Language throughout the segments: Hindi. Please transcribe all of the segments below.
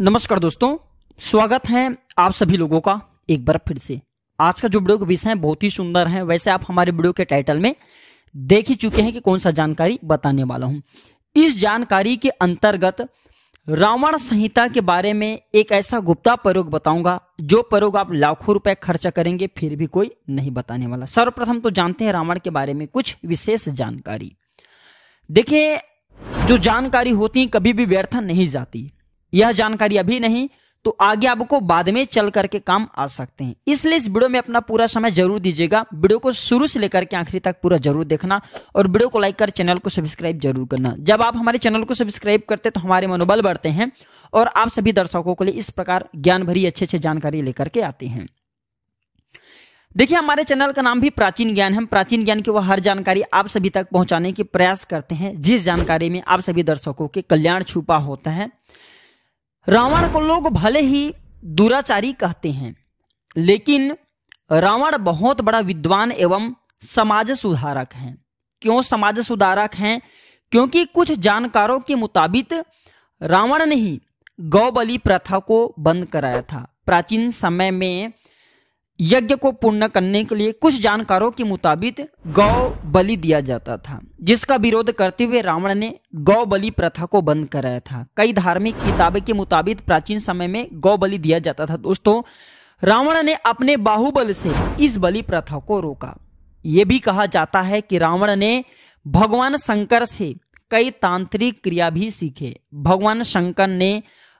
नमस्कार दोस्तों स्वागत है आप सभी लोगों का एक बार फिर से आज का जो वीडियो का विषय है बहुत ही सुंदर है वैसे आप हमारे वीडियो के टाइटल में देख ही चुके हैं कि कौन सा जानकारी बताने वाला हूं इस जानकारी के अंतर्गत रावण संहिता के बारे में एक ऐसा गुप्ता प्रयोग बताऊंगा जो प्रयोग आप लाखों रुपए खर्च करेंगे फिर भी कोई नहीं बताने वाला सर्वप्रथम तो जानते हैं रावण के बारे में कुछ विशेष जानकारी देखिए जो जानकारी होती है कभी भी व्यर्थ नहीं जाती यह जानकारी अभी नहीं तो आगे आपको बाद में चल करके काम आ सकते हैं इसलिए इस वीडियो में अपना पूरा समय जरूर दीजिएगा वीडियो को शुरू से लेकर के आखिरी तक पूरा जरूर देखना और वीडियो को लाइक कर चैनल को सब्सक्राइब जरूर करना जब आप हमारे चैनल को सब्सक्राइब करते तो हमारे मनोबल बढ़ते हैं और आप सभी दर्शकों के लिए इस प्रकार ज्ञान भरी अच्छे अच्छे जानकारी लेकर के आते हैं देखिए हमारे चैनल का नाम भी प्राचीन ज्ञान है प्राचीन ज्ञान की वह हर जानकारी आप सभी तक पहुंचाने के प्रयास करते हैं जिस जानकारी में आप सभी दर्शकों के कल्याण छुपा होता है रावण को लोग भले ही दुराचारी कहते हैं लेकिन रावण बहुत बड़ा विद्वान एवं समाज सुधारक हैं क्यों समाज सुधारक हैं क्योंकि कुछ जानकारों के मुताबिक रावण ने ही गौ बलि प्रथा को बंद कराया था प्राचीन समय में यज्ञ को पूर्ण करने के लिए कुछ जानकारों के मुताबिक गौ बलि दिया जाता था जिसका विरोध करते हुए रावण ने गौ बलि प्रथा को बंद कराया था कई धार्मिक किताबें के मुताबिक प्राचीन समय में गौ बलि दिया जाता था दोस्तों रावण ने अपने बाहुबल से इस बलि प्रथा को रोका यह भी कहा जाता है कि रावण ने भगवान शंकर से कई तांत्रिक क्रिया भी सीखे भगवान शंकर ने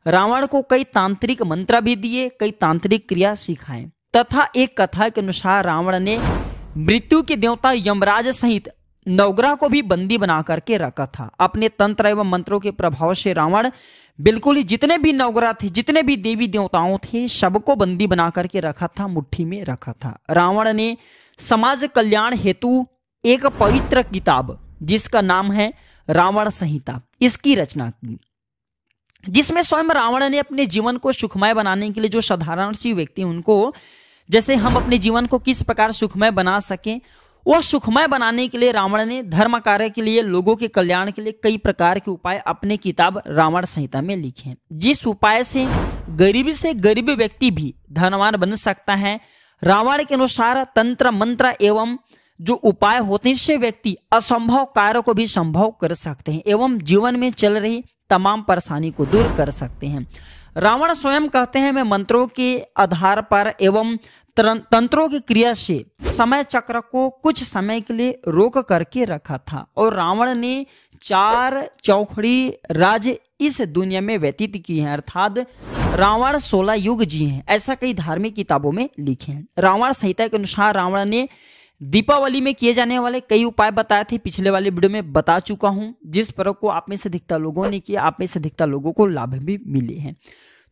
रावण को कई तांत्रिक मंत्र भी दिए कई तांत्रिक क्रिया सिखाएं तथा एक कथा के अनुसार रावण ने मृत्यु के देवता यमराज सहित नवग्रह को भी बंदी बना करके रखा था अपने तंत्र एवं मंत्रों के प्रभाव से रावण बिल्कुल ही जितने भी नवग्रह थे जितने भी देवी देवताओं थे सबको बंदी बना करके रखा था मुट्ठी में रखा था रावण ने समाज कल्याण हेतु एक पवित्र किताब जिसका नाम है रावण संहिता इसकी रचना की जिसमें स्वयं रावण ने अपने जीवन को सुखमय बनाने के लिए जो साधारण सी व्यक्ति उनको जैसे हम अपने जीवन को किस प्रकार सुखमय बना सके वह सुखमय बनाने के लिए रावण ने धर्म कार्य के लिए लोगों के कल्याण के लिए कई प्रकार के उपाय अपने किताब रावण संहिता में लिखे जिस उपाय से गरीबी से गरीब व्यक्ति भी धनवान बन सकता है रावण के अनुसार तंत्र मंत्र एवं जो उपाय होते हैं इससे व्यक्ति असंभव कार्य को भी संभव कर सकते हैं एवं जीवन में चल रही तमाम परेशानी को दूर कर सकते हैं रावण स्वयं कहते हैं मैं मंत्रों के आधार पर एवं तंत्रों की क्रिया से समय चक्र को कुछ समय के लिए रोक करके रखा था और रावण ने चार चौखड़ी राज इस दुनिया में व्यतीत किए हैं अर्थात रावण सोलह युग जी हैं ऐसा कई धार्मिक किताबों में लिखे हैं रावण संहिता के अनुसार रावण ने दीपावली में किए जाने वाले कई उपाय बताए थे पिछले वाले वीडियो में बता चुका हूं जिस पर्व को आप में से अधिकतर लोगों ने किया आप में से अधिकतर लोगों को लाभ भी मिले हैं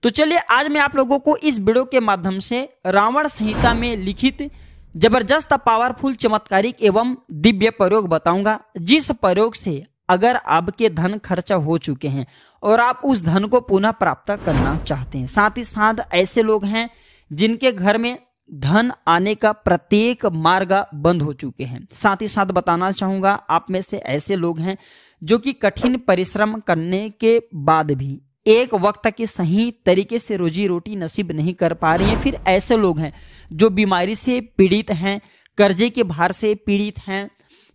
तो चलिए आज मैं आप लोगों को इस वीडियो के माध्यम से रावण संहिता में लिखित जबरदस्त पावरफुल चमत्कारिक एवं दिव्य प्रयोग बताऊंगा जिस प्रयोग से अगर आपके धन खर्चा हो चुके हैं और आप उस धन को पुनः प्राप्त करना चाहते हैं साथ ही साथ ऐसे लोग हैं जिनके घर में धन आने का प्रत्येक मार्ग बंद हो चुके हैं साथ ही साथ बताना चाहूंगा आप में से ऐसे लोग हैं जो कि कठिन परिश्रम करने के बाद भी एक वक्त की सही तरीके से रोजी रोटी नसीब नहीं कर पा रही हैं फिर ऐसे लोग हैं जो बीमारी से पीड़ित हैं कर्जे के भार से पीड़ित हैं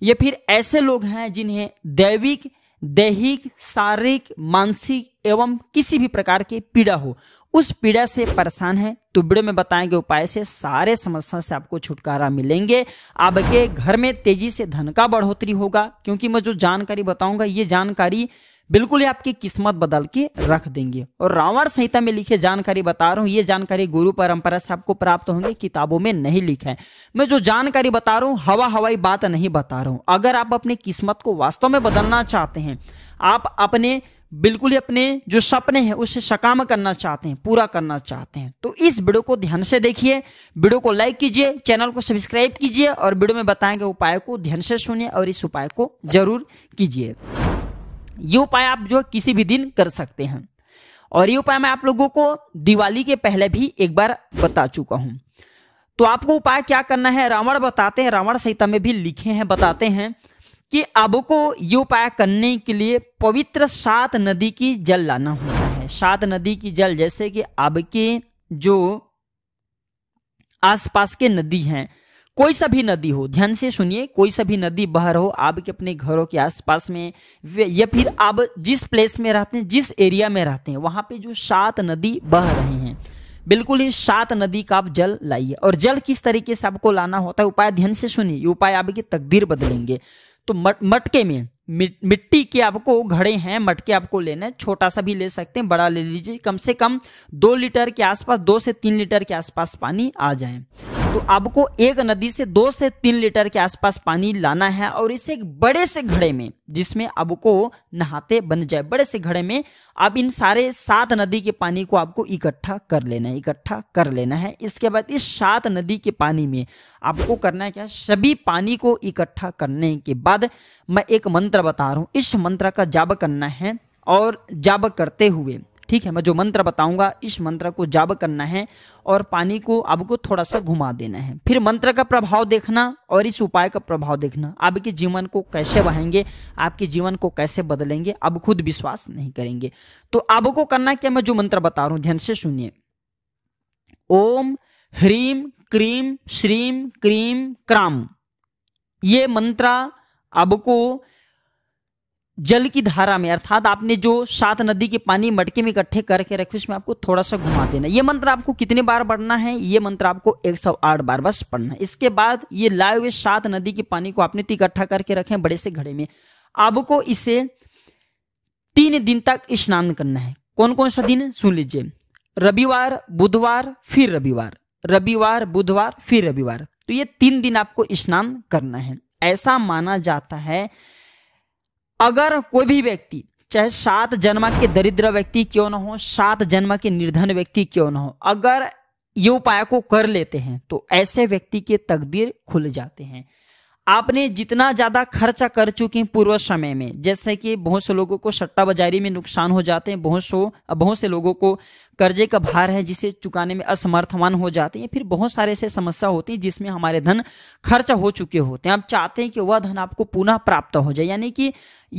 या फिर ऐसे लोग हैं जिन्हें दैविक दैहिक शारीरिक मानसिक एवं किसी भी प्रकार की पीड़ा हो उस पीड़ा से परेशान है तो वीडियो में बताए गए उपाय से सारे समस्या से आपको छुटकारा मिलेंगे आपके घर में तेजी से धन का बढ़ोतरी होगा क्योंकि मैं जो जानकारी बताऊंगा ये जानकारी बिल्कुल ही आपकी किस्मत बदल के रख देंगे और रावण संहिता में लिखे जानकारी बता रहा हूं ये जानकारी गुरु परंपरा से आपको प्राप्त होंगे किताबों में नहीं लिखे मैं जो जानकारी बता रहा हूं हवा हवाई बात नहीं बता रहा हूं अगर आप अपनी किस्मत को वास्तव में बदलना चाहते हैं आप अपने बिल्कुल ही अपने जो सपने हैं उसे सकाम करना चाहते हैं पूरा करना चाहते हैं तो इस वीडियो को ध्यान से देखिए वीडियो को लाइक कीजिए चैनल को सब्सक्राइब कीजिए और वीडियो में बताए गए उपाय को ध्यान से सुनिए और इस उपाय को जरूर कीजिए ये उपाय आप जो किसी भी दिन कर सकते हैं और ये उपाय मैं आप लोगों को दिवाली के पहले भी एक बार बता चुका हूं तो आपको उपाय क्या करना है रावण बताते हैं रावण सहिता में भी लिखे हैं बताते हैं कि को ये उपाय करने के लिए पवित्र सात नदी की जल लाना होता है सात नदी की जल जैसे कि अब के जो आसपास के नदी हैं कोई सा भी नदी हो ध्यान से सुनिए कोई सा भी नदी बहर हो आपके अपने घरों के आसपास में या फिर आप जिस प्लेस में रहते हैं जिस एरिया में रहते हैं वहां पे जो सात नदी बह रही हैं बिल्कुल ही सात नदी का आप जल लाइए और जल किस तरीके से आपको लाना होता है उपाय ध्यान से सुनिए ये उपाय आपकी तकदीर बदलेंगे तो मट मटके में मिट्टी के आपको घड़े हैं मटके आपको लेने छोटा सा भी ले सकते हैं बड़ा ले लीजिए कम से कम दो लीटर के आसपास दो से तीन लीटर के आसपास पानी आ जाए तो आपको एक नदी से दो से तीन लीटर के आसपास पानी लाना है और इसे एक बड़े से घड़े में जिसमें आपको नहाते बन जाए बड़े से घड़े में आप इन सारे सात नदी के पानी को आपको इकट्ठा कर लेना है इकट्ठा कर लेना है इसके बाद इस सात नदी के पानी में आपको करना है क्या सभी पानी को इकट्ठा करने के बाद मैं एक मंत्र बता रहा हूँ इस मंत्र का जाप करना है और जाप करते हुए ठीक है मैं जो मंत्र बताऊंगा इस मंत्र को जाब करना है और पानी को आपको थोड़ा सा घुमा देना है फिर मंत्र का प्रभाव देखना और इस उपाय का प्रभाव देखना आपके जीवन को कैसे बहेंगे आपके जीवन को कैसे बदलेंगे अब खुद विश्वास नहीं करेंगे तो आपको करना क्या मैं जो मंत्र बता रहा हूं ध्यान से सुनिए ओम ह्रीम क्रीम श्रीम क्रीम क्राम ये मंत्र आपको जल की धारा में अर्थात आपने जो सात नदी के पानी मटके में इकट्ठे करके रखे उसमें आपको थोड़ा सा घुमा देना ये मंत्र आपको कितने बार पढ़ना है ये मंत्र आपको 108 बार बस पढ़ना है इसके बाद ये लाए हुए सात नदी के पानी को आपने तो इकट्ठा करके रखे बड़े से घड़े में आपको इसे तीन दिन तक स्नान करना है कौन कौन सा दिन सुन लीजिए रविवार बुधवार फिर रविवार रविवार बुधवार फिर रविवार तो ये तीन दिन आपको स्नान करना है ऐसा माना जाता है अगर कोई भी व्यक्ति चाहे सात जन्म के दरिद्र व्यक्ति क्यों ना हो सात जन्म के निर्धन व्यक्ति क्यों ना हो अगर ये उपाय को कर लेते हैं तो ऐसे व्यक्ति के तकदीर खुल जाते हैं आपने जितना ज़्यादा खर्चा कर चुके हैं पूर्व समय में जैसे कि बहुत से लोगों को सट्टा बाजारी में नुकसान हो जाते हैं बहुत सो बहुत से लोगों को कर्जे का भार है जिसे चुकाने में असमर्थवान हो जाते हैं फिर बहुत सारे ऐसे समस्या होती है जिसमें हमारे धन खर्च हो चुके होते हैं आप चाहते हैं कि वह धन आपको पुनः प्राप्त हो जाए यानी कि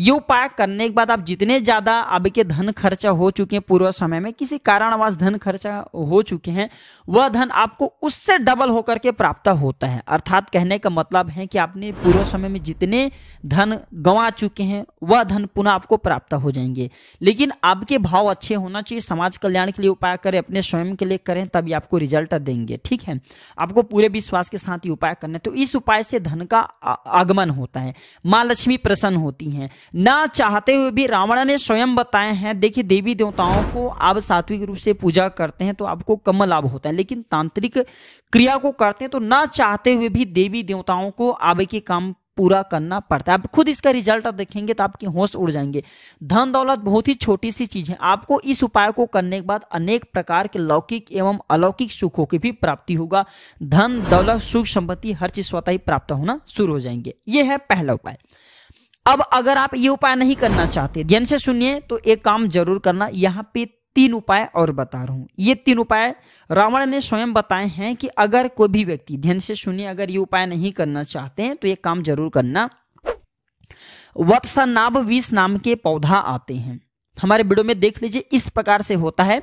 ये उपाय करने के बाद आप जितने ज़्यादा आपके धन खर्चा हो चुके हैं पूर्व समय में किसी कारणवश धन खर्चा हो चुके हैं वह धन आपको उससे डबल होकर के प्राप्त होता है अर्थात कहने का मतलब है कि आपने पूर्व समय में जितने धन गंवा चुके हैं वह धन पुनः आपको प्राप्त हो जाएंगे लेकिन आपके भाव अच्छे होना चाहिए समाज कल्याण के लिए उपाय करें अपने स्वयं के लिए करें तभी आपको रिजल्ट देंगे ठीक है आपको पूरे विश्वास के साथ ही उपाय करना है तो इस उपाय से धन का आगमन होता है माँ लक्ष्मी प्रसन्न होती हैं ना चाहते हुए भी रावण ने स्वयं बताए हैं देखिए देवी देवताओं को आप सात्विक रूप से पूजा करते हैं तो आपको कम लाभ होता है लेकिन तांत्रिक क्रिया को करते हैं तो ना चाहते हुए भी देवी देवताओं को आबे के काम पूरा करना पड़ता है आप खुद इसका रिजल्ट देखेंगे तो आपकी होश उड़ जाएंगे धन दौलत बहुत ही छोटी सी चीज है आपको इस उपाय को करने के बाद अनेक प्रकार के लौकिक एवं अलौकिक सुखों की भी प्राप्ति होगा धन दौलत सुख संपत्ति हर चीज स्वतः ही प्राप्त होना शुरू हो जाएंगे ये है पहला उपाय अब अगर आप ये उपाय नहीं करना चाहते ध्यान से सुनिए तो एक काम जरूर करना यहाँ पे तीन उपाय और बता रहा हूँ ये तीन उपाय रावण ने स्वयं बताए हैं कि अगर कोई भी व्यक्ति ध्यान से सुनिए अगर ये उपाय नहीं करना चाहते हैं तो ये काम जरूर करना वत्सनाभ विष नाम के पौधा आते हैं हमारे वीडियो में देख लीजिए इस प्रकार से होता है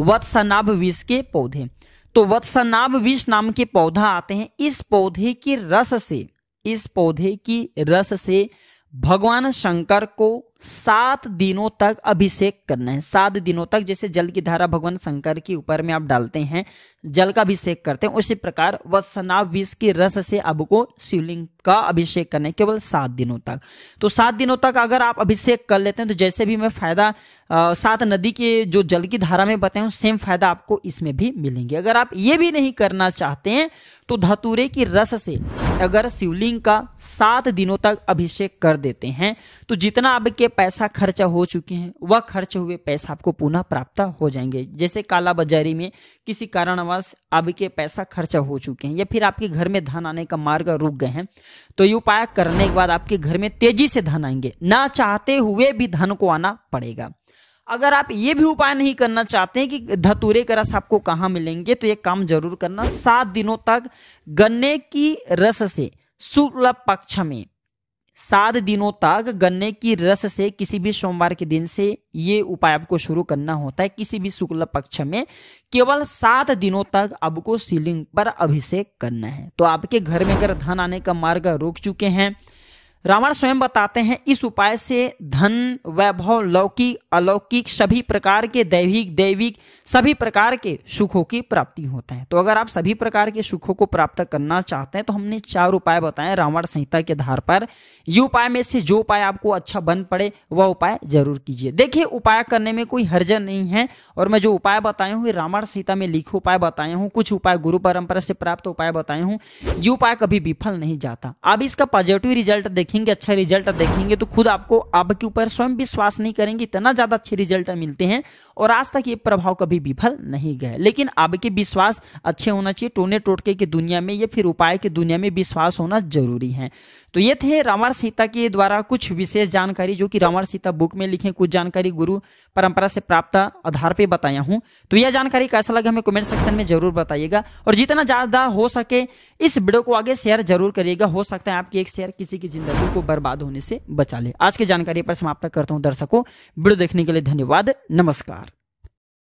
वत्सनाभ विष के पौधे तो वत्सनाभ विष नाम के पौधा आते हैं इस पौधे की रस से इस पौधे की रस से भगवान शंकर को सात दिनों तक अभिषेक करना है सात दिनों तक जैसे जल की धारा भगवान शंकर के ऊपर में आप डालते हैं जल का अभिषेक करते हैं उसी प्रकार वत्सनाव विष के रस से आपको शिवलिंग का अभिषेक करना है केवल सात दिनों तक तो सात दिनों तक अगर आप अभिषेक कर लेते हैं तो जैसे भी मैं फायदा सात नदी के जो जल की धारा में बताए सेम फायदा आपको इसमें भी मिलेंगे अगर आप ये भी नहीं करना चाहते हैं तो धतूरे की रस से अगर शिवलिंग का सात दिनों तक अभिषेक कर देते हैं तो जितना आपके पैसा खर्चा हो चुके हैं वह खर्च हुए पैसा आपको पुनः प्राप्त हो जाएंगे जैसे काला बाजारी में किसी कारणवश आपके पैसा खर्चा हो चुके हैं या फिर आपके घर में धन आने का मार्ग रुक गए हैं तो ये उपाय करने के बाद आपके घर में तेजी से धन आएंगे ना चाहते हुए भी धन को आना पड़ेगा अगर आप ये भी उपाय नहीं करना चाहते हैं कि धतूरे का रस आपको कहाँ मिलेंगे तो ये काम जरूर करना सात दिनों तक गन्ने की रस से शुक्ल पक्ष में सात दिनों तक गन्ने की रस से किसी भी सोमवार के दिन से ये उपाय आपको शुरू करना होता है किसी भी शुक्ल पक्ष में केवल सात दिनों तक आपको शिवलिंग पर अभिषेक करना है तो आपके घर में अगर धन आने का मार्ग रोक चुके हैं रावण स्वयं बताते हैं इस उपाय से धन वैभव लौकिक अलौकिक सभी प्रकार के दैविक दैविक सभी प्रकार के सुखों की प्राप्ति होता है तो अगर आप सभी प्रकार के सुखों को प्राप्त करना चाहते हैं तो हमने चार उपाय बताए रावण संहिता के आधार पर ये उपाय में से जो उपाय आपको अच्छा बन पड़े वह उपाय जरूर कीजिए देखिए उपाय करने में कोई हर्जन नहीं है और मैं जो उपाय बताया हूँ रावण संहिता में लिखे उपाय बताया हूँ कुछ उपाय गुरु परंपरा से प्राप्त उपाय बताए हूँ ये उपाय कभी विफल नहीं जाता अब इसका पॉजिटिव रिजल्ट देखिए देखेंगे अच्छा रिजल्ट देखेंगे तो खुद आपको आपके ऊपर स्वयं विश्वास नहीं करेंगे इतना ज़्यादा अच्छे रिजल्ट मिलते हैं और आज तक ये प्रभाव कभी विफल नहीं गए लेकिन अब के विश्वास अच्छे होना चाहिए टोने टोटके की दुनिया में या फिर उपाय की दुनिया में विश्वास होना जरूरी है तो ये थे रामायण सीता के द्वारा कुछ विशेष जानकारी जो कि रामायण सीता बुक में लिखे कुछ जानकारी गुरु परंपरा से प्राप्त आधार पे बताया हूँ तो यह जानकारी कैसा लगा हमें कमेंट सेक्शन में जरूर बताइएगा और जितना ज़्यादा हो सके इस वीडियो को आगे शेयर जरूर करिएगा हो सकता है आपकी एक शेयर किसी की जिंदगी को बर्बाद होने से बचा ले आज की जानकारी पर समाप्त करता हूँ दर्शकों वीडियो देखने के लिए धन्यवाद नमस्कार